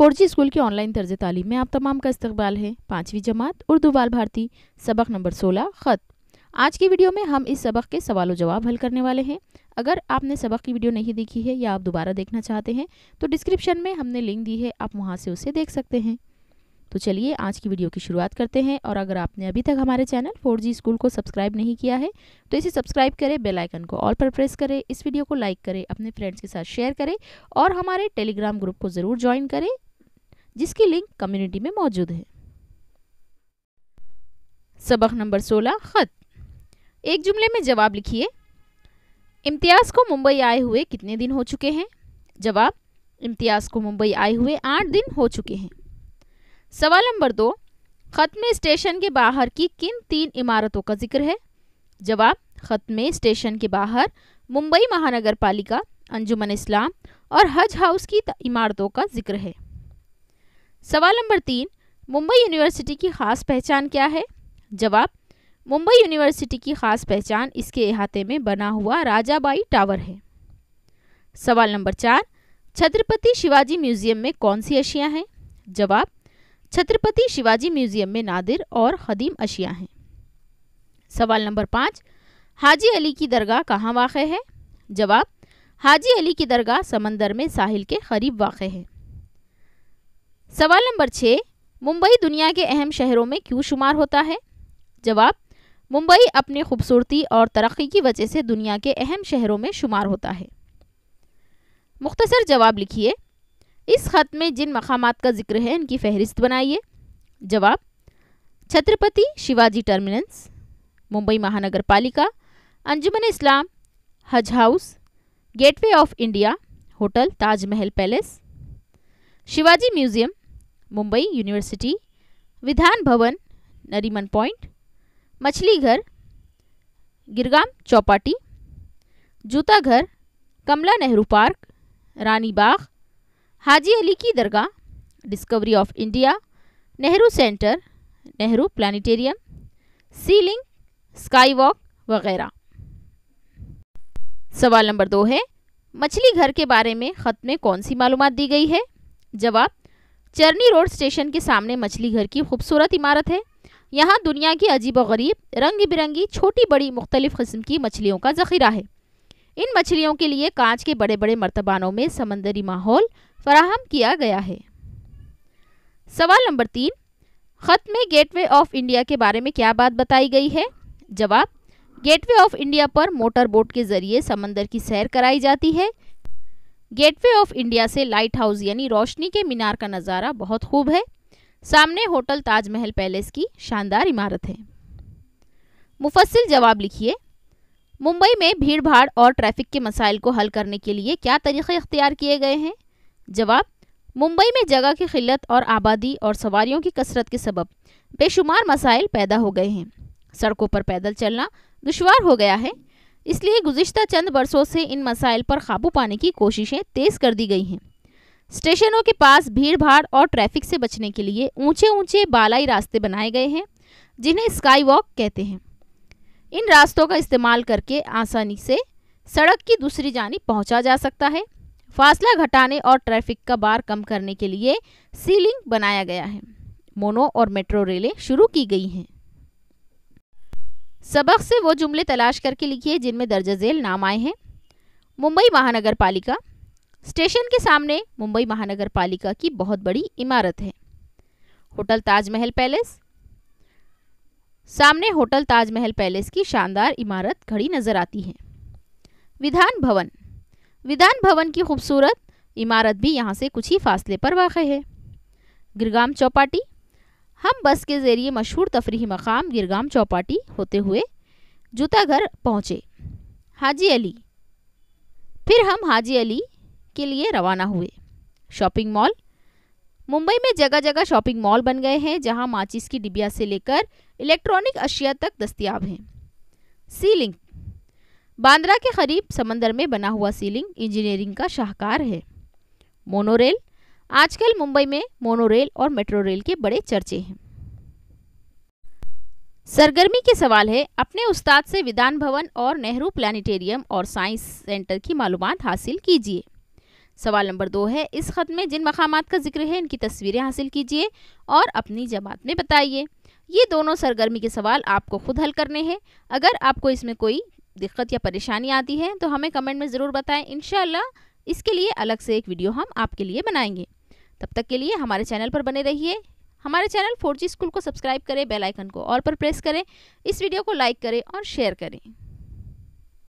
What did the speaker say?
जी school की online तर्ज तालीम में आप तमाम का इस्तबाल है पाँचवीं जमात उर्दू बाल भारती सबक नंबर सोलह ख़त आज की वीडियो में हम इस सबक के सवाल और जवाब हल करने वाले हैं अगर आपने सबक की वीडियो नहीं देखी है या आप दोबारा देखना चाहते हैं तो डिस्क्रिप्शन में हमने लिंक दी है आप वहाँ से उसे देख सकते हैं तो चलिए आज की वीडियो की शुरुआत करते हैं और अगर आपने अभी तक हमारे चैनल फोर स्कूल को सब्सक्राइब नहीं किया है तो इसे सब्सक्राइब करें बेल आइकन को ऑल पर प्रेस करें इस वीडियो को लाइक करें अपने फ्रेंड्स के साथ शेयर करें और हमारे टेलीग्राम ग्रुप को ज़रूर ज्वाइन करें जिसकी लिंक कम्युनिटी में मौजूद है सबक नंबर 16 ख़त एक जुमले में जवाब लिखिए इम्तियाज़ को मुंबई आए हुए कितने दिन हो चुके हैं जवाब इम्तियाज़ को मुंबई आए हुए आठ दिन हो चुके हैं सवाल नंबर दो ख़त में स्टेशन के बाहर की किन तीन इमारतों का जिक्र है जवाब ख़त में स्टेशन के बाहर मुंबई महानगर पालिका अंजुमन इस्लाम और हज हाउस की इमारतों का जिक्र है सवाल नंबर तीन मुंबई यूनिवर्सिटी की खास पहचान क्या है जवाब मुंबई यूनिवर्सिटी की खास पहचान इसके अहाते में बना हुआ राजाबाई टावर है सवाल नंबर चार छत्रपति शिवाजी म्यूजियम में कौन सी अशिया हैं जवाब छत्रपति शिवाजी म्यूजियम में नादिर और हदीम अशिया हैं सवाल नंबर पाँच हाजी अली की दरगाह कहाँ वाक़ है जवाब हाजी अली की दरगाह समंदर में साहिल के करीब वाक़ है सवाल नंबर छः मुंबई दुनिया के अहम शहरों में क्यों शुमार होता है जवाब मुंबई अपनी खूबसूरती और तरक्की की वजह से दुनिया के अहम शहरों में शुमार होता है मुख्तसर जवाब लिखिए इस ख़त में जिन मकाम का जिक्र है इनकी फहरिस्त बनाइए जवाब छत्रपति शिवाजी टर्मिनल्स मुंबई महानगर पालिका Anjuman Islam Haj House Gateway of India hotel Taj Mahal Palace Shivaji Museum Mumbai University Vidhan Bhavan Nariman point मछली घर गिरगाम चौपाटी जूता घर कमला नेहरू पार्क रानी बाग हाजी अली की दरगाह Discovery of India Nehru Centre Nehru Planetarium सीलिंग स्काई वॉक वगैरह सवाल नंबर दो है मछली घर के बारे में ख़त में कौन सी मालूम दी गई है जवाब चरनी रोड स्टेशन के सामने मछली घर की खूबसूरत इमारत है यहाँ दुनिया की अजीब व गरीब रंग बिरंगी छोटी बड़ी मुख्तलिफ़ किस्म की मछलियों का ज़ख़ीरा है इन मछलियों के लिए कांच के बड़े बड़े मर्तबानों में समंदरी माहौल फराहम किया गया है सवाल नंबर तीन ख़त में गेटवे ऑफ इंडिया के बारे में क्या बात बताई गई है जवाब गेटवे ऑफ इंडिया पर मोटर बोट के ज़रिए समंदर की सैर कराई जाती है गेटवे ऑफ इंडिया से लाइट हाउस यानी रोशनी के मीनार का नज़ारा बहुत खूब है सामने होटल ताजमहल पैलेस की शानदार इमारत है मुफसिल जवाब लिखिए मुंबई में भीड़ भाड़ और ट्रैफिक के मसाइल को हल करने के लिए क्या तरीक़े अख्तियार किए गए हैं जवाब मुंबई में जगह की किल्लत और आबादी और सवारियों की कसरत के सबब बेशुमार मसाइल पैदा हो गए हैं सड़कों पर पैदल चलना दुशवार हो गया है इसलिए गुज्त चंद बरसों से इन मसाइल पर काबू पाने की कोशिशें तेज़ कर दी गई हैं स्टेशनों के पास भीड़ भाड़ और ट्रैफिक से बचने के लिए ऊंचे ऊंचे बालाई रास्ते बनाए गए हैं जिन्हें स्काई वॉक कहते हैं इन रास्तों का इस्तेमाल करके आसानी से सड़क की दूसरी जानी पहुंचा जा सकता है फासला घटाने और ट्रैफिक का बार कम करने के लिए सीलिंग बनाया गया है मोनो और मेट्रो रेलें शुरू की गई हैं सबक से वो जुमले तलाश करके लिखिए जिनमें दर्ज झेल नाम आए हैं मुंबई महानगर पालिका स्टेशन के सामने मुंबई महानगर पालिका की बहुत बड़ी इमारत है होटल ताजमहल पैलेस सामने होटल ताजमहल पैलेस की शानदार इमारत खड़ी नजर आती है विधान भवन विधान भवन की खूबसूरत इमारत भी यहाँ से कुछ ही फासले पर वाक़ है गिरगाम चौपाटी हम बस के ज़रिए मशहूर तफरी मकाम गिरगाम चौपाटी होते हुए जूता घर पहुँचे हाजी अली फिर हम हाजी अली के लिए रवाना हुए शॉपिंग मॉल मुंबई में जगह जगह शॉपिंग मॉल बन गए हैं जहां माचिस की डिबिया से लेकर इलेक्ट्रॉनिक अशिया तक दस्तियाब हैं सीलिंग बांद्रा के करीब समंदर में बना हुआ सीलिंग इंजीनियरिंग का शाहकार है मोनोरेल आजकल मुंबई में मोनोरेल और मेट्रो रेल के बड़े चर्चे हैं सरगर्मी के सवाल है अपने उस्ताद से विधान भवन और नेहरू प्लानिटेरियम और साइंस सेंटर की मालूम हासिल कीजिए सवाल नंबर दो है इस ख़त में जिन मकाम का जिक्र है इनकी तस्वीरें हासिल कीजिए और अपनी जमात में बताइए ये दोनों सरगर्मी के सवाल आपको खुद हल करने हैं अगर आपको इसमें कोई दिक्कत या परेशानी आती है तो हमें कमेंट में ज़रूर बताएं इन इसके लिए अलग से एक वीडियो हम आपके लिए बनाएंगे तब तक के लिए हमारे चैनल पर बने रहिए हमारे चैनल फोर स्कूल को सब्सक्राइब करें बेल आइकन को ऑल पर प्रेस करें इस वीडियो को लाइक करें और शेयर करें